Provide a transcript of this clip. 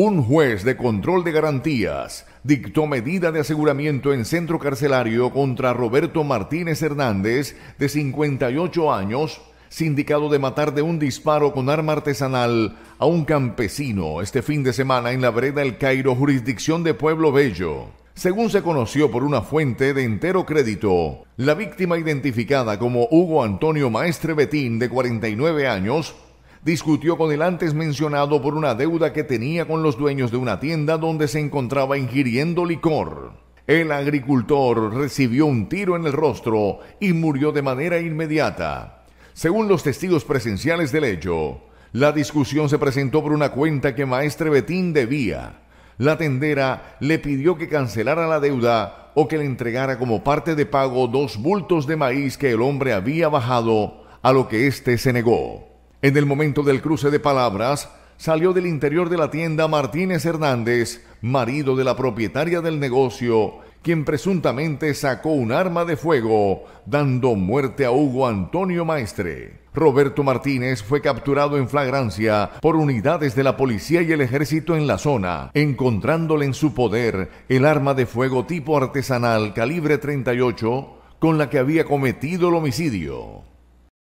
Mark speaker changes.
Speaker 1: Un juez de control de garantías dictó medida de aseguramiento en centro carcelario contra Roberto Martínez Hernández, de 58 años, sindicado de matar de un disparo con arma artesanal a un campesino este fin de semana en la vereda El Cairo, jurisdicción de Pueblo Bello. Según se conoció por una fuente de entero crédito, la víctima identificada como Hugo Antonio Maestre Betín, de 49 años, discutió con el antes mencionado por una deuda que tenía con los dueños de una tienda donde se encontraba ingiriendo licor. El agricultor recibió un tiro en el rostro y murió de manera inmediata. Según los testigos presenciales del hecho, la discusión se presentó por una cuenta que Maestre Betín debía. La tendera le pidió que cancelara la deuda o que le entregara como parte de pago dos bultos de maíz que el hombre había bajado, a lo que éste se negó. En el momento del cruce de palabras, salió del interior de la tienda Martínez Hernández, marido de la propietaria del negocio, quien presuntamente sacó un arma de fuego, dando muerte a Hugo Antonio Maestre. Roberto Martínez fue capturado en flagrancia por unidades de la policía y el ejército en la zona, encontrándole en su poder el arma de fuego tipo artesanal calibre 38 con la que había cometido el homicidio.